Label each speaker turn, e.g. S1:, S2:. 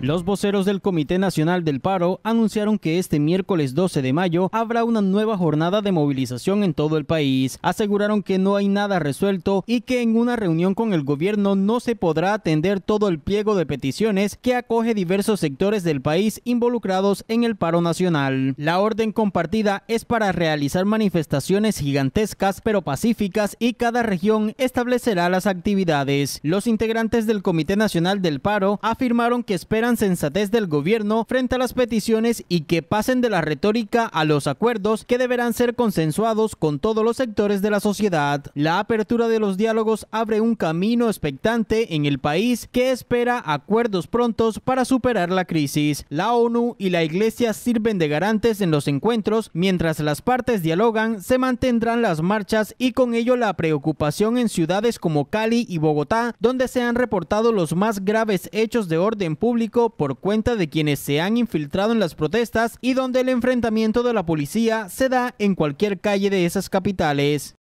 S1: Los voceros del Comité Nacional del Paro anunciaron que este miércoles 12 de mayo habrá una nueva jornada de movilización en todo el país. Aseguraron que no hay nada resuelto y que en una reunión con el gobierno no se podrá atender todo el pliego de peticiones que acoge diversos sectores del país involucrados en el paro nacional. La orden compartida es para realizar manifestaciones gigantescas pero pacíficas y cada región establecerá las actividades. Los integrantes del Comité Nacional del Paro afirmaron que esperan sensatez del gobierno frente a las peticiones y que pasen de la retórica a los acuerdos que deberán ser consensuados con todos los sectores de la sociedad. La apertura de los diálogos abre un camino expectante en el país que espera acuerdos prontos para superar la crisis. La ONU y la Iglesia sirven de garantes en los encuentros, mientras las partes dialogan, se mantendrán las marchas y con ello la preocupación en ciudades como Cali y Bogotá, donde se han reportado los más graves hechos de orden público por cuenta de quienes se han infiltrado en las protestas y donde el enfrentamiento de la policía se da en cualquier calle de esas capitales.